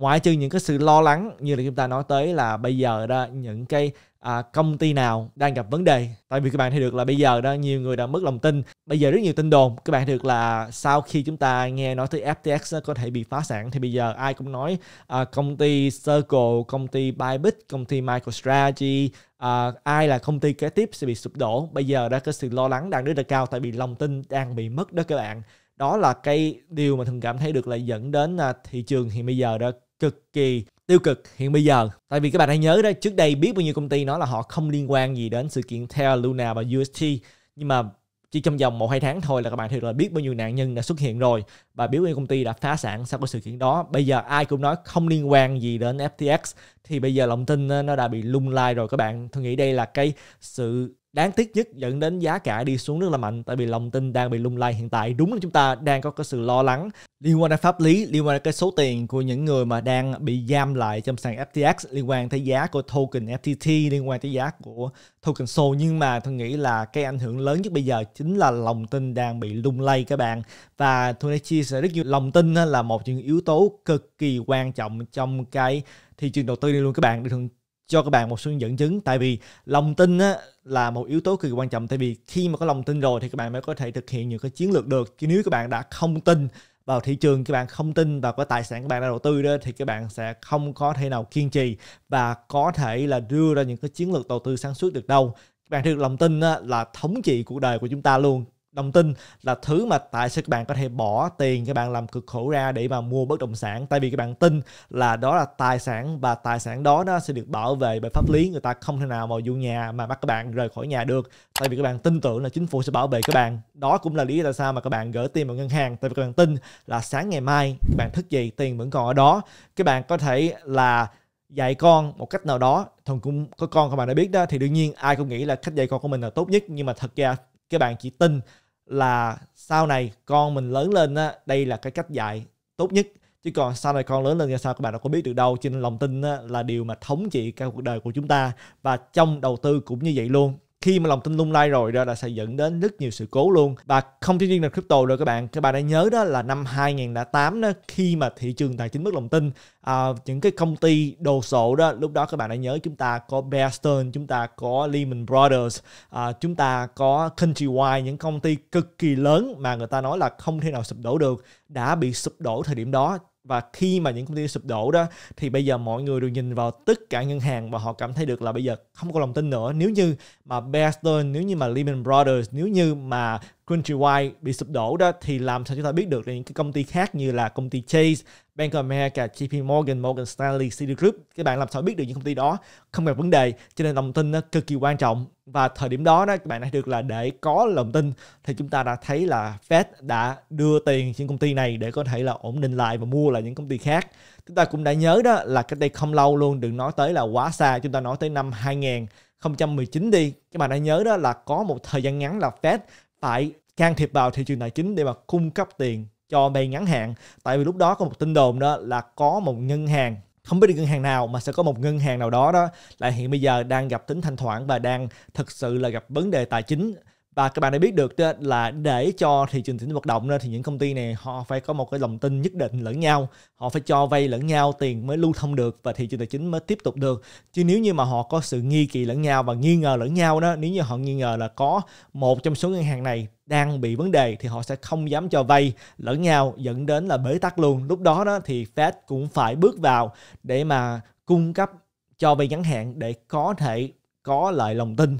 ngoại trừ những cái sự lo lắng như là chúng ta nói tới là bây giờ đó những cái à, công ty nào đang gặp vấn đề tại vì các bạn thấy được là bây giờ đó nhiều người đã mất lòng tin bây giờ rất nhiều tin đồn các bạn thấy được là sau khi chúng ta nghe nói tới FTX đó, có thể bị phá sản thì bây giờ ai cũng nói à, công ty Circle công ty Bybit công ty MicroStrategy à, ai là công ty kế tiếp sẽ bị sụp đổ bây giờ đã có sự lo lắng đang rất là cao tại vì lòng tin đang bị mất đó các bạn đó là cái điều mà thường cảm thấy được là dẫn đến à, thị trường thì bây giờ đó cực kỳ tiêu cực hiện bây giờ tại vì các bạn hãy nhớ đó trước đây biết bao nhiêu công ty nói là họ không liên quan gì đến sự kiện Terra Luna và UST nhưng mà chỉ trong vòng một hai tháng thôi là các bạn thiệt là biết bao nhiêu nạn nhân đã xuất hiện rồi và biết bao nhiêu công ty đã phá sản sau cái sự kiện đó bây giờ ai cũng nói không liên quan gì đến FTX thì bây giờ lòng tin nó đã bị lung lai rồi các bạn tôi nghĩ đây là cái sự đáng tiếc nhất dẫn đến giá cả đi xuống rất là mạnh tại vì lòng tin đang bị lung lay hiện tại đúng là chúng ta đang có cái sự lo lắng liên quan đến pháp lý liên quan đến cái số tiền của những người mà đang bị giam lại trong sàn FTX liên quan tới giá của token FTT liên quan tới giá của token SOL nhưng mà tôi nghĩ là cái ảnh hưởng lớn nhất bây giờ chính là lòng tin đang bị lung lay các bạn và tôi đã chia sẻ rất nhiều lòng tin là một trong những yếu tố cực kỳ quan trọng trong cái thị trường đầu tư đi luôn các bạn được cho các bạn một số dẫn chứng tại vì lòng tin á, là một yếu tố cực kỳ quan trọng tại vì khi mà có lòng tin rồi thì các bạn mới có thể thực hiện những cái chiến lược được chứ nếu các bạn đã không tin vào thị trường các bạn không tin vào cái tài sản các bạn đã đầu tư đó thì các bạn sẽ không có thể nào kiên trì và có thể là đưa ra những cái chiến lược đầu tư sáng suốt được đâu các bạn thực lòng tin á, là thống trị cuộc đời của chúng ta luôn đồng tin là thứ mà tại sao các bạn có thể bỏ tiền các bạn làm cực khổ ra để mà mua bất động sản tại vì các bạn tin là đó là tài sản và tài sản đó nó sẽ được bảo vệ bởi pháp lý người ta không thể nào vào vô nhà mà bắt các bạn rời khỏi nhà được tại vì các bạn tin tưởng là chính phủ sẽ bảo vệ các bạn đó cũng là lý do tại sao mà các bạn gửi tiền vào ngân hàng tại vì các bạn tin là sáng ngày mai các bạn thức dậy tiền vẫn còn ở đó các bạn có thể là dạy con một cách nào đó thần cũng có con các bạn đã biết đó thì đương nhiên ai cũng nghĩ là cách dạy con của mình là tốt nhất nhưng mà thật ra các bạn chỉ tin là sau này con mình lớn lên á, đây là cái cách dạy tốt nhất chứ còn sau này con lớn lên ra sao các bạn đâu có biết được đâu cho nên lòng tin á, là điều mà thống trị cả cuộc đời của chúng ta và trong đầu tư cũng như vậy luôn khi mà lòng tin lung lay rồi đó là sẽ dẫn đến rất nhiều sự cố luôn và không chỉ riêng là crypto rồi các bạn các bạn đã nhớ đó là năm 2008 đó khi mà thị trường tài chính mất lòng tin à, những cái công ty đồ sộ đó lúc đó các bạn đã nhớ chúng ta có Bear Stearns chúng ta có Lehman Brothers à, chúng ta có Countrywide những công ty cực kỳ lớn mà người ta nói là không thể nào sụp đổ được đã bị sụp đổ thời điểm đó và khi mà những công ty sụp đổ đó thì bây giờ mọi người đều nhìn vào tất cả ngân hàng và họ cảm thấy được là bây giờ không có lòng tin nữa nếu như mà Bear Stearns nếu như mà Lehman Brothers nếu như mà Countrywide bị sụp đổ đó thì làm sao chúng ta biết được là những cái công ty khác như là công ty Chase, Bank of America, JP Morgan, Morgan Stanley, Citigroup các bạn làm sao biết được những công ty đó không gặp vấn đề cho nên lòng tin nó cực kỳ quan trọng và thời điểm đó đó các bạn đã được là để có lòng tin thì chúng ta đã thấy là Fed đã đưa tiền trên công ty này để có thể là ổn định lại và mua lại những công ty khác chúng ta cũng đã nhớ đó là cách đây không lâu luôn đừng nói tới là quá xa chúng ta nói tới năm 2000 2019 đi các bạn đã nhớ đó là có một thời gian ngắn là Fed phải can thiệp vào thị trường tài chính để mà cung cấp tiền cho vay ngắn hạn tại vì lúc đó có một tin đồn đó là có một ngân hàng không biết được ngân hàng nào mà sẽ có một ngân hàng nào đó đó là hiện bây giờ đang gặp tính thanh khoản và đang thực sự là gặp vấn đề tài chính và các bạn đã biết được là để cho thị trường tín dụng hoạt động thì những công ty này họ phải có một cái lòng tin nhất định lẫn nhau họ phải cho vay lẫn nhau tiền mới lưu thông được và thị trường tài chính mới tiếp tục được chứ nếu như mà họ có sự nghi kỳ lẫn nhau và nghi ngờ lẫn nhau đó nếu như họ nghi ngờ là có một trong số ngân hàng này đang bị vấn đề thì họ sẽ không dám cho vay lẫn nhau dẫn đến là bế tắc luôn lúc đó đó thì Fed cũng phải bước vào để mà cung cấp cho vay ngắn hạn để có thể có lại lòng tin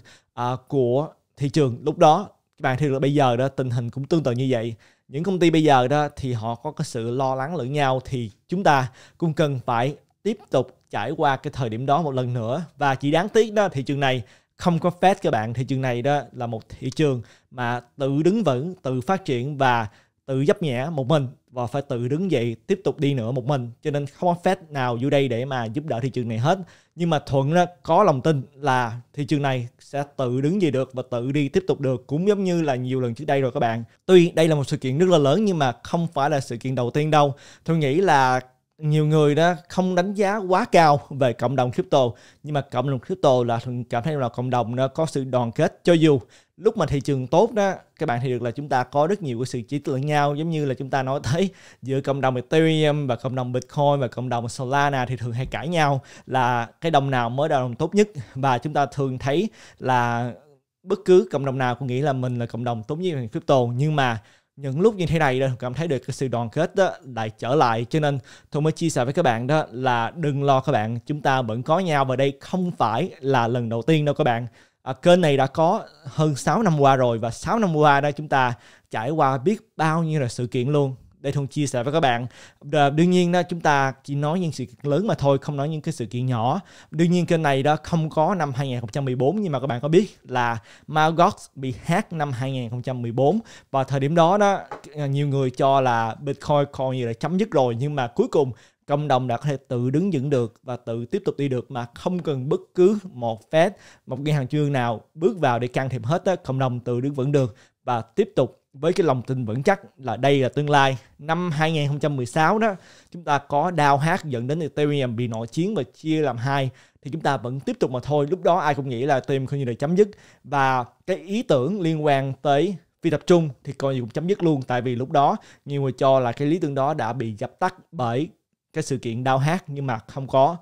uh, của thị trường lúc đó bạn thì là bây giờ đó tình hình cũng tương tự như vậy những công ty bây giờ đó thì họ có cái sự lo lắng lẫn nhau thì chúng ta cũng cần phải tiếp tục trải qua cái thời điểm đó một lần nữa và chỉ đáng tiếc đó thị trường này không có phép các bạn thị trường này đó là một thị trường mà tự đứng vững tự phát triển và tự dấp nhẹ một mình và phải tự đứng dậy tiếp tục đi nữa một mình cho nên không có phép nào vô đây để mà giúp đỡ thị trường này hết nhưng mà thuận đó, có lòng tin là thị trường này sẽ tự đứng về được và tự đi tiếp tục được cũng giống như là nhiều lần trước đây rồi các bạn tuy đây là một sự kiện rất là lớn nhưng mà không phải là sự kiện đầu tiên đâu tôi nghĩ là nhiều người đó không đánh giá quá cao về cộng đồng crypto nhưng mà cộng đồng crypto là thường cảm thấy là cộng đồng nó có sự đoàn kết cho dù lúc mà thị trường tốt đó các bạn thì được là chúng ta có rất nhiều cái sự chỉ lẫn nhau giống như là chúng ta nói thấy giữa cộng đồng Ethereum và cộng đồng Bitcoin và cộng đồng Solana thì thường hay cãi nhau là cái đồng nào mới là đồng tốt nhất và chúng ta thường thấy là bất cứ cộng đồng nào cũng nghĩ là mình là cộng đồng tốt nhất về crypto nhưng mà những lúc như thế này đó cảm thấy được cái sự đoàn kết đó lại trở lại cho nên tôi mới chia sẻ với các bạn đó là đừng lo các bạn chúng ta vẫn có nhau và đây không phải là lần đầu tiên đâu các bạn à, kênh này đã có hơn 6 năm qua rồi và 6 năm qua đó chúng ta trải qua biết bao nhiêu là sự kiện luôn để thường chia sẻ với các bạn Đờ, đương nhiên đó chúng ta chỉ nói những sự kiện lớn mà thôi không nói những cái sự kiện nhỏ đương nhiên kênh này đó không có năm 2014 nhưng mà các bạn có biết là Margot bị hack năm 2014 và thời điểm đó đó ờ, nhiều người cho là Bitcoin còn như là chấm dứt rồi nhưng mà cuối cùng cộng đồng đã có thể tự đứng vững được và tự tiếp tục đi được mà không cần bất cứ một phép một ngân hàng chuyên nào bước vào để can thiệp hết á, cộng đồng tự đứng vững được và tiếp tục với cái lòng tin vững chắc là đây là tương lai. Năm 2016 đó, chúng ta có Dow hát dẫn đến Ethereum bị nội chiến và chia làm hai thì chúng ta vẫn tiếp tục mà thôi. Lúc đó ai cũng nghĩ là Ethereum không như được chấm dứt và cái ý tưởng liên quan tới phi tập trung thì coi như cũng chấm dứt luôn tại vì lúc đó nhiều người cho là cái lý tưởng đó đã bị dập tắt bởi cái sự kiện đau hát nhưng mà không có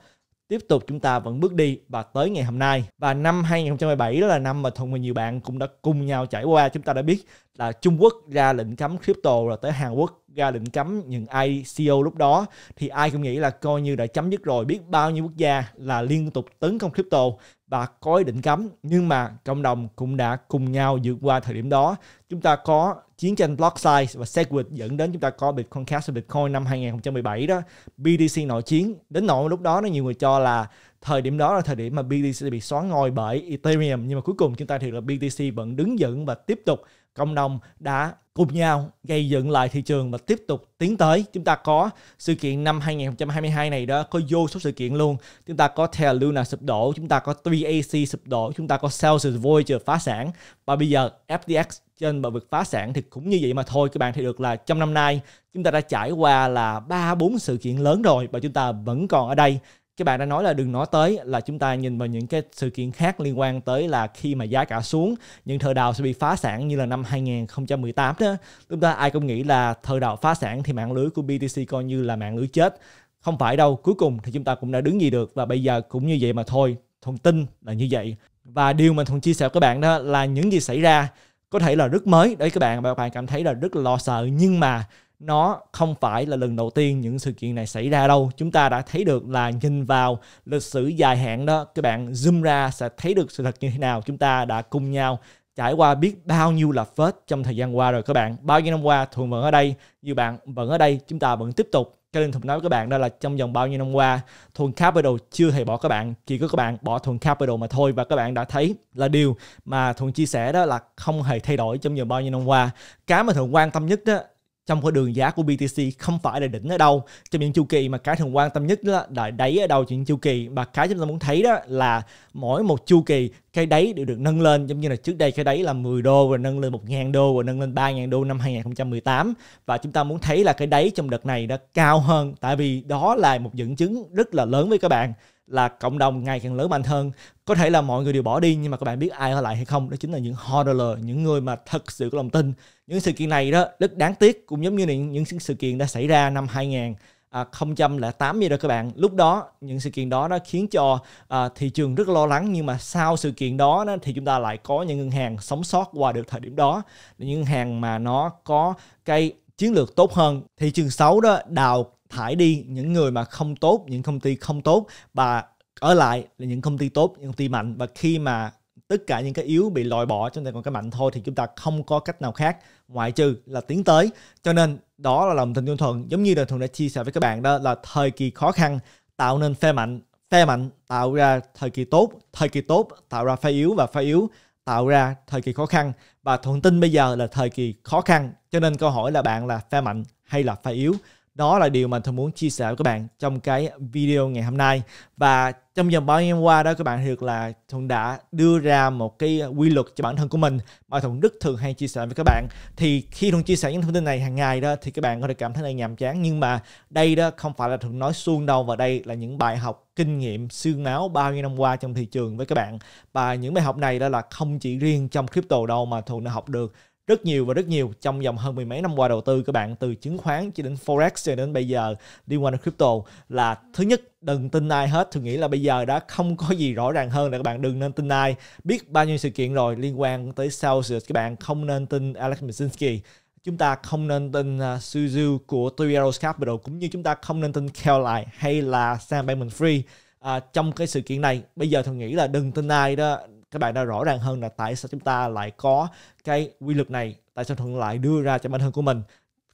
tiếp tục chúng ta vẫn bước đi và tới ngày hôm nay và năm 2017 đó là năm mà Thuận và nhiều bạn cũng đã cùng nhau trải qua chúng ta đã biết là Trung Quốc ra lệnh cấm crypto rồi tới Hàn Quốc ra lệnh cấm những ICO lúc đó thì ai cũng nghĩ là coi như đã chấm dứt rồi biết bao nhiêu quốc gia là liên tục tấn công crypto và có ý định cấm nhưng mà cộng đồng cũng đã cùng nhau vượt qua thời điểm đó chúng ta có chiến tranh block size và segwit dẫn đến chúng ta có Bitcoin Cash và Bitcoin năm 2017 đó BTC nội chiến đến nỗi lúc đó nó nhiều người cho là thời điểm đó là thời điểm mà BTC bị xóa ngôi bởi Ethereum nhưng mà cuối cùng chúng ta thì là BTC vẫn đứng vững và tiếp tục cộng đồng đã cùng nhau gây dựng lại thị trường và tiếp tục tiến tới. Chúng ta có sự kiện năm 2022 này đó, có vô số sự kiện luôn. Chúng ta có Terra Luna sụp đổ, chúng ta có 3AC sụp đổ, chúng ta có Celsius Voyager phá sản và bây giờ FTX trên bờ vực phá sản thì cũng như vậy mà thôi các bạn thì được là trong năm nay chúng ta đã trải qua là ba bốn sự kiện lớn rồi và chúng ta vẫn còn ở đây các bạn đã nói là đừng nói tới là chúng ta nhìn vào những cái sự kiện khác liên quan tới là khi mà giá cả xuống những thợ đào sẽ bị phá sản như là năm 2018 đó chúng ta ai cũng nghĩ là thợ đào phá sản thì mạng lưới của BTC coi như là mạng lưới chết không phải đâu cuối cùng thì chúng ta cũng đã đứng gì được và bây giờ cũng như vậy mà thôi thông tin là như vậy và điều mà thùng chia sẻ với các bạn đó là những gì xảy ra có thể là rất mới đấy các bạn và các bạn cảm thấy là rất là lo sợ nhưng mà nó không phải là lần đầu tiên những sự kiện này xảy ra đâu chúng ta đã thấy được là nhìn vào lịch sử dài hạn đó các bạn zoom ra sẽ thấy được sự thật như thế nào chúng ta đã cùng nhau trải qua biết bao nhiêu là phết trong thời gian qua rồi các bạn bao nhiêu năm qua thường vẫn ở đây như bạn vẫn ở đây chúng ta vẫn tiếp tục cái Linh Thục nói với các bạn đó là trong vòng bao nhiêu năm qua, Thuần Capital chưa hề bỏ các bạn, chỉ có các bạn bỏ Thuần Capital mà thôi và các bạn đã thấy là điều mà Thuần chia sẻ đó là không hề thay đổi trong vòng bao nhiêu năm qua. Cái mà Thuần quan tâm nhất đó trong cái đường giá của BTC không phải là đỉnh ở đâu trong những chu kỳ mà cái thường quan tâm nhất đó là đáy ở đâu những chu kỳ và cái chúng ta muốn thấy đó là mỗi một chu kỳ cái đáy đều được nâng lên giống như là trước đây cái đáy là 10 đô rồi nâng lên 1.000 đô rồi nâng lên 3.000 đô năm 2018 và chúng ta muốn thấy là cái đáy trong đợt này đã cao hơn tại vì đó là một dẫn chứng rất là lớn với các bạn là cộng đồng ngày càng lớn mạnh hơn có thể là mọi người đều bỏ đi nhưng mà các bạn biết ai ở lại hay không đó chính là những hodler những người mà thật sự có lòng tin những sự kiện này đó rất đáng tiếc cũng giống như những, những sự kiện đã xảy ra năm 2000 À, 2008 gì đó các bạn lúc đó những sự kiện đó nó khiến cho à, thị trường rất lo lắng nhưng mà sau sự kiện đó, đó thì chúng ta lại có những ngân hàng sống sót qua được thời điểm đó những ngân hàng mà nó có cái chiến lược tốt hơn thị trường xấu đó đào thải đi những người mà không tốt những công ty không tốt và ở lại là những công ty tốt những công ty mạnh và khi mà tất cả những cái yếu bị loại bỏ chúng ta còn cái mạnh thôi thì chúng ta không có cách nào khác ngoại trừ là tiến tới cho nên đó là lòng tin của thuận giống như là thuận đã chia sẻ với các bạn đó là thời kỳ khó khăn tạo nên phe mạnh phe mạnh tạo ra thời kỳ tốt thời kỳ tốt tạo ra phe yếu và phe yếu tạo ra thời kỳ khó khăn và thuận tin bây giờ là thời kỳ khó khăn cho nên câu hỏi là bạn là phe mạnh hay là phe yếu đó là điều mà tôi muốn chia sẻ với các bạn trong cái video ngày hôm nay và trong vòng bao nhiêu năm qua đó các bạn được là thuận đã đưa ra một cái quy luật cho bản thân của mình mà thuận rất thường hay chia sẻ với các bạn thì khi thuận chia sẻ những thông tin này hàng ngày đó thì các bạn có thể cảm thấy là nhàm chán nhưng mà đây đó không phải là thuận nói suông đâu và đây là những bài học kinh nghiệm xương máu bao nhiêu năm qua trong thị trường với các bạn và những bài học này đó là không chỉ riêng trong crypto đâu mà thuận đã học được rất nhiều và rất nhiều trong vòng hơn mười mấy năm qua đầu tư các bạn từ chứng khoán cho đến forex cho đến bây giờ liên quan đến crypto là thứ nhất đừng tin ai hết tôi nghĩ là bây giờ đã không có gì rõ ràng hơn là các bạn đừng nên tin ai biết bao nhiêu sự kiện rồi liên quan tới Celsius các bạn không nên tin Alex Mazinski chúng ta không nên tin à, Suzu của Three Arrows Capital cũng như chúng ta không nên tin Kelly hay là Sam bankman free à, trong cái sự kiện này bây giờ tôi nghĩ là đừng tin ai đó các bạn đã rõ ràng hơn là tại sao chúng ta lại có cái quy luật này tại sao thuận lại đưa ra cho bản thân của mình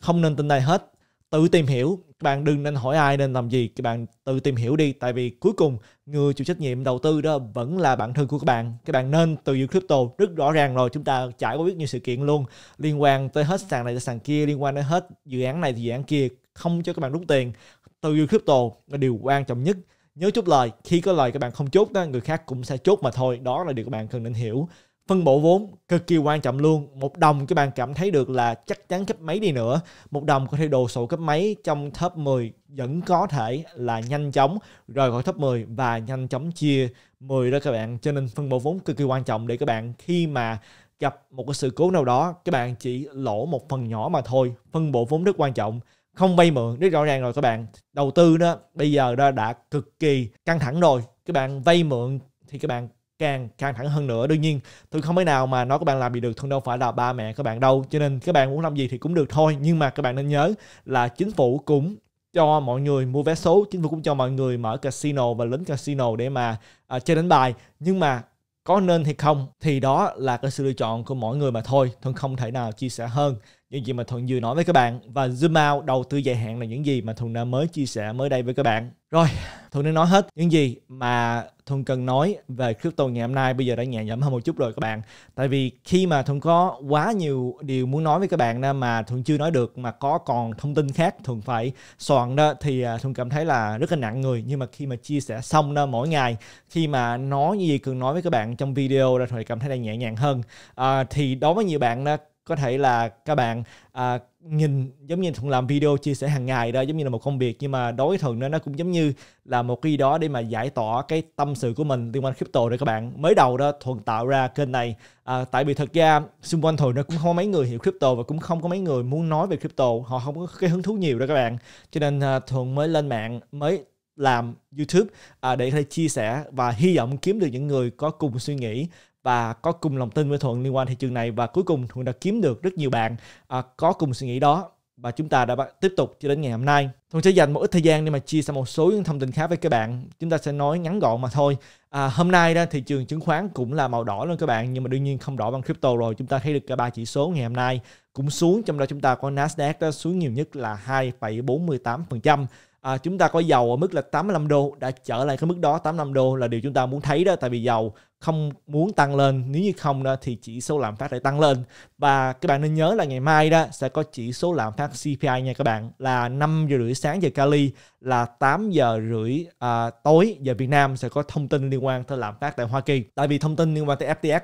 không nên tin ai hết tự tìm hiểu các bạn đừng nên hỏi ai nên làm gì các bạn tự tìm hiểu đi tại vì cuối cùng người chịu trách nhiệm đầu tư đó vẫn là bản thân của các bạn các bạn nên từ dự crypto rất rõ ràng rồi chúng ta trải qua biết nhiều sự kiện luôn liên quan tới hết sàn này tới sàn kia liên quan đến hết dự án này thì dự án kia không cho các bạn rút tiền từ dự crypto là điều quan trọng nhất nhớ chút lời khi có lời các bạn không chốt đó người khác cũng sẽ chốt mà thôi đó là điều các bạn cần nên hiểu phân bổ vốn cực kỳ quan trọng luôn một đồng các bạn cảm thấy được là chắc chắn cấp mấy đi nữa một đồng có thể đồ sổ cấp mấy trong top 10 vẫn có thể là nhanh chóng rời khỏi top 10 và nhanh chóng chia 10 đó các bạn cho nên phân bổ vốn cực kỳ quan trọng để các bạn khi mà gặp một cái sự cố nào đó các bạn chỉ lỗ một phần nhỏ mà thôi phân bổ vốn rất quan trọng không vay mượn rất rõ ràng rồi các bạn đầu tư đó bây giờ đó đã cực kỳ căng thẳng rồi các bạn vay mượn thì các bạn càng căng thẳng hơn nữa đương nhiên tôi không thể nào mà nói các bạn làm gì được Thân đâu phải là ba mẹ các bạn đâu cho nên các bạn muốn làm gì thì cũng được thôi nhưng mà các bạn nên nhớ là chính phủ cũng cho mọi người mua vé số chính phủ cũng cho mọi người mở casino và lính casino để mà uh, chơi đánh bài nhưng mà có nên hay không thì đó là cái sự lựa chọn của mỗi người mà thôi tôi không thể nào chia sẻ hơn những gì mà thuận vừa nói với các bạn và zoom out đầu tư dài hạn là những gì mà thuận đã mới chia sẻ mới đây với các bạn rồi thuận đã nói hết những gì mà thuận cần nói về crypto ngày hôm nay bây giờ đã nhẹ nhõm hơn một chút rồi các bạn tại vì khi mà thuận có quá nhiều điều muốn nói với các bạn mà thuận chưa nói được mà có còn thông tin khác thuận phải soạn đó thì à, thuận cảm thấy là rất là nặng người nhưng mà khi mà chia sẻ xong đó mỗi ngày khi mà nói như gì cần nói với các bạn trong video là thuận cảm thấy là nhẹ nhàng hơn à, thì đối với nhiều bạn đó có thể là các bạn à, nhìn giống như thường làm video chia sẻ hàng ngày đó giống như là một công việc nhưng mà đối thường nó nó cũng giống như là một cái đó để mà giải tỏa cái tâm sự của mình liên quan crypto rồi các bạn mới đầu đó thuận tạo ra kênh này à, tại vì thật ra xung quanh thuận nó cũng không có mấy người hiểu crypto và cũng không có mấy người muốn nói về crypto họ không có cái hứng thú nhiều đó các bạn cho nên à, thuận mới lên mạng mới làm YouTube à, để có thể chia sẻ và hy vọng kiếm được những người có cùng suy nghĩ và có cùng lòng tin với thuận liên quan thị trường này và cuối cùng thuận đã kiếm được rất nhiều bạn à, có cùng suy nghĩ đó và chúng ta đã tiếp tục cho đến ngày hôm nay. thuận sẽ dành một ít thời gian để mà chia sẻ một số những thông tin khác với các bạn. Chúng ta sẽ nói ngắn gọn mà thôi. À, hôm nay đó thị trường chứng khoán cũng là màu đỏ luôn các bạn nhưng mà đương nhiên không đỏ bằng crypto rồi. Chúng ta thấy được cả ba chỉ số ngày hôm nay cũng xuống trong đó chúng ta có Nasdaq đó xuống nhiều nhất là 2,48% à, chúng ta có dầu ở mức là 85 đô đã trở lại cái mức đó 85 đô là điều chúng ta muốn thấy đó tại vì dầu không muốn tăng lên nếu như không đó thì chỉ số lạm phát lại tăng lên và các bạn nên nhớ là ngày mai đó sẽ có chỉ số lạm phát CPI nha các bạn là 5 giờ rưỡi sáng giờ Cali là 8 giờ rưỡi à, tối giờ Việt Nam sẽ có thông tin liên quan tới lạm phát tại Hoa Kỳ tại vì thông tin liên quan tới FTX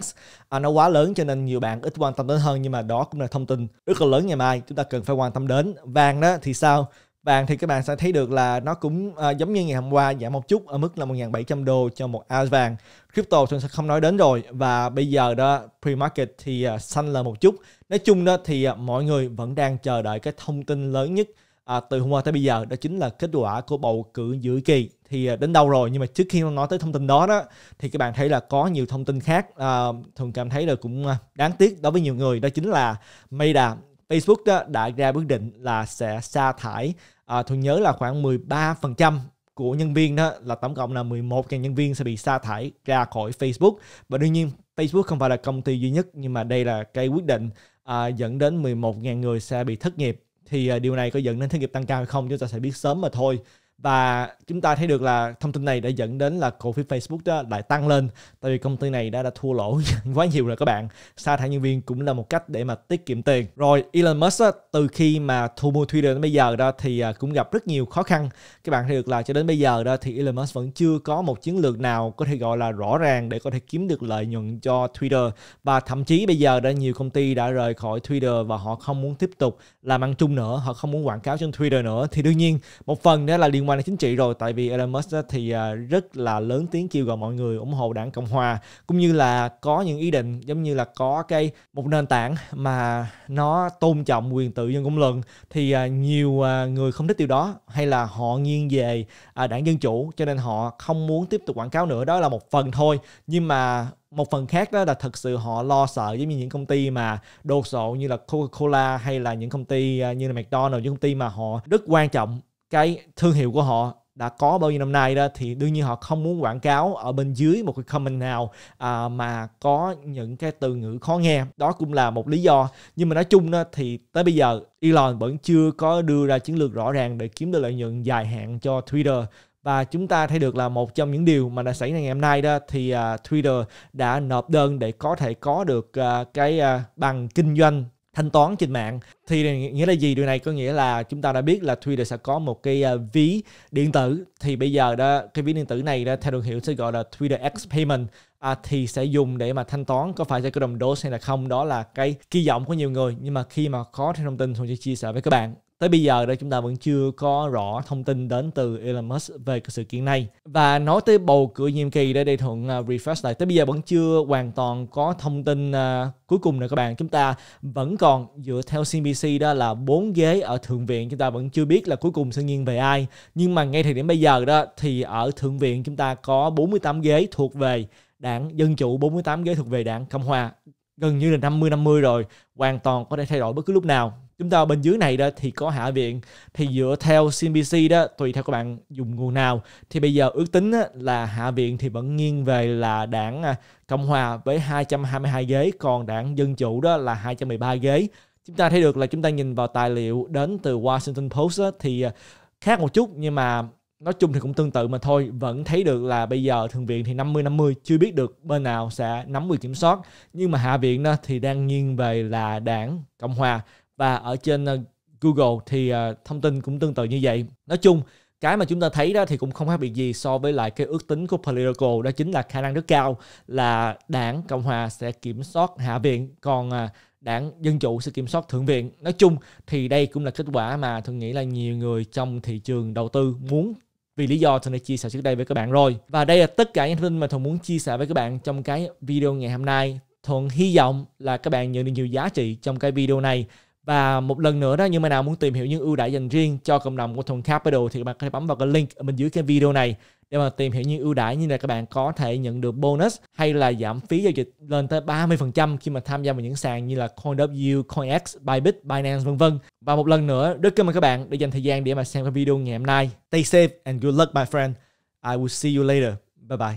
à, nó quá lớn cho nên nhiều bạn ít quan tâm đến hơn nhưng mà đó cũng là thông tin rất là lớn ngày mai chúng ta cần phải quan tâm đến vàng đó thì sao vàng thì các bạn sẽ thấy được là nó cũng à, giống như ngày hôm qua giảm một chút ở mức là 1.700 đô cho một ounce vàng crypto tôi sẽ không nói đến rồi và bây giờ đó pre-market thì à, xanh là một chút nói chung đó thì à, mọi người vẫn đang chờ đợi cái thông tin lớn nhất à, từ hôm qua tới bây giờ đó chính là kết quả của bầu cử giữa kỳ thì à, đến đâu rồi nhưng mà trước khi nói tới thông tin đó đó thì các bạn thấy là có nhiều thông tin khác à, thường cảm thấy là cũng đáng tiếc đối với nhiều người đó chính là Maida Facebook đó đã ra quyết định là sẽ sa thải à, tôi nhớ là khoảng 13% của nhân viên đó là tổng cộng là 11.000 nhân viên sẽ bị sa thải ra khỏi Facebook và đương nhiên Facebook không phải là công ty duy nhất nhưng mà đây là cái quyết định à, dẫn đến 11.000 người sẽ bị thất nghiệp thì à, điều này có dẫn đến thất nghiệp tăng cao hay không chúng ta sẽ biết sớm mà thôi và chúng ta thấy được là thông tin này đã dẫn đến là cổ phiếu Facebook đó lại tăng lên tại vì công ty này đã đã thua lỗ quá nhiều rồi các bạn sa thải nhân viên cũng là một cách để mà tiết kiệm tiền rồi Elon Musk đó, từ khi mà thu mua Twitter đến bây giờ đó thì à, cũng gặp rất nhiều khó khăn các bạn thấy được là cho đến bây giờ đó thì Elon Musk vẫn chưa có một chiến lược nào có thể gọi là rõ ràng để có thể kiếm được lợi nhuận cho Twitter và thậm chí bây giờ đã nhiều công ty đã rời khỏi Twitter và họ không muốn tiếp tục làm ăn chung nữa họ không muốn quảng cáo trên Twitter nữa thì đương nhiên một phần đó là liên quan đến chính trị rồi tại vì Elon Musk thì à, rất là lớn tiếng kêu gọi mọi người ủng hộ đảng Cộng hòa cũng như là có những ý định giống như là có cái một nền tảng mà nó tôn trọng quyền tự do ngôn luận thì à, nhiều à, người không thích điều đó hay là họ nghiêng về đảng dân chủ cho nên họ không muốn tiếp tục quảng cáo nữa đó là một phần thôi nhưng mà một phần khác đó là thật sự họ lo sợ giống như những công ty mà đồ sộ như là Coca-Cola hay là những công ty như là McDonald's những công ty mà họ rất quan trọng cái thương hiệu của họ đã có bao nhiêu năm nay đó thì đương nhiên họ không muốn quảng cáo ở bên dưới một cái comment nào à, mà có những cái từ ngữ khó nghe đó cũng là một lý do nhưng mà nói chung đó thì tới bây giờ Elon vẫn chưa có đưa ra chiến lược rõ ràng để kiếm được lợi nhuận dài hạn cho Twitter và chúng ta thấy được là một trong những điều mà đã xảy ra ngày hôm nay đó thì uh, Twitter đã nộp đơn để có thể có được uh, cái uh, bằng kinh doanh thanh toán trên mạng thì nghĩa là gì điều này có nghĩa là chúng ta đã biết là Twitter sẽ có một cái à, ví điện tử thì bây giờ đó cái ví điện tử này đó theo đường hiệu sẽ gọi là Twitter X Payment à, thì sẽ dùng để mà thanh toán có phải sẽ có đồng đô hay là không đó là cái kỳ vọng của nhiều người nhưng mà khi mà có thêm thông tin tôi sẽ chia sẻ với các bạn Tới bây giờ đó chúng ta vẫn chưa có rõ thông tin đến từ Elon Musk về cái sự kiện này. Và nói tới bầu cử nhiệm kỳ để đây thuận uh, refresh lại, tới bây giờ vẫn chưa hoàn toàn có thông tin uh, cuối cùng nè các bạn. Chúng ta vẫn còn dựa theo CNBC đó là bốn ghế ở Thượng viện. Chúng ta vẫn chưa biết là cuối cùng sẽ nghiêng về ai. Nhưng mà ngay thời điểm bây giờ đó thì ở Thượng viện chúng ta có 48 ghế thuộc về đảng Dân Chủ, 48 ghế thuộc về đảng Cộng Hòa gần như là 50-50 rồi, hoàn toàn có thể thay đổi bất cứ lúc nào chúng ta bên dưới này đó thì có hạ viện thì dựa theo CNBC đó tùy theo các bạn dùng nguồn nào thì bây giờ ước tính là hạ viện thì vẫn nghiêng về là đảng à, Cộng hòa với 222 ghế còn đảng Dân chủ đó là 213 ghế chúng ta thấy được là chúng ta nhìn vào tài liệu đến từ Washington Post đó, thì à, khác một chút nhưng mà nói chung thì cũng tương tự mà thôi vẫn thấy được là bây giờ thượng viện thì 50 50 chưa biết được bên nào sẽ nắm quyền kiểm soát nhưng mà hạ viện đó thì đang nghiêng về là đảng Cộng hòa và ở trên ờ, Google thì ờ, thông tin cũng tương tự như vậy. Nói chung cái mà chúng ta thấy đó thì cũng không khác biệt gì so với lại cái ước tính của Politico đó chính là khả năng rất cao là đảng Cộng hòa sẽ kiểm soát hạ viện còn ờ, đảng Dân Chủ sẽ kiểm soát Thượng viện. Nói chung thì đây cũng là kết quả mà tôi nghĩ là nhiều người trong thị trường đầu tư muốn vì lý do tôi đã chia sẻ trước đây với các bạn rồi. Và đây là tất cả những thông tin mà Thuận muốn chia sẻ với các bạn trong cái video ngày hôm nay. Thuận hy vọng là các bạn nhận được nhiều giá trị trong cái video này và một lần nữa đó nhưng mà nào muốn tìm hiểu những ưu đãi dành riêng cho cộng đồng của Thùng Capital thì các bạn có thể bấm vào cái link ở bên dưới cái video này để mà tìm hiểu những ưu đãi như là các bạn có thể nhận được bonus hay là giảm phí giao dịch lên tới 30% khi mà tham gia vào những sàn như là CoinW, CoinX, Bybit, Binance vân vân. Và một lần nữa, rất cảm ơn các bạn đã dành thời gian để mà xem cái video ngày hôm nay. Stay safe and good luck my friend. I will see you later. Bye bye.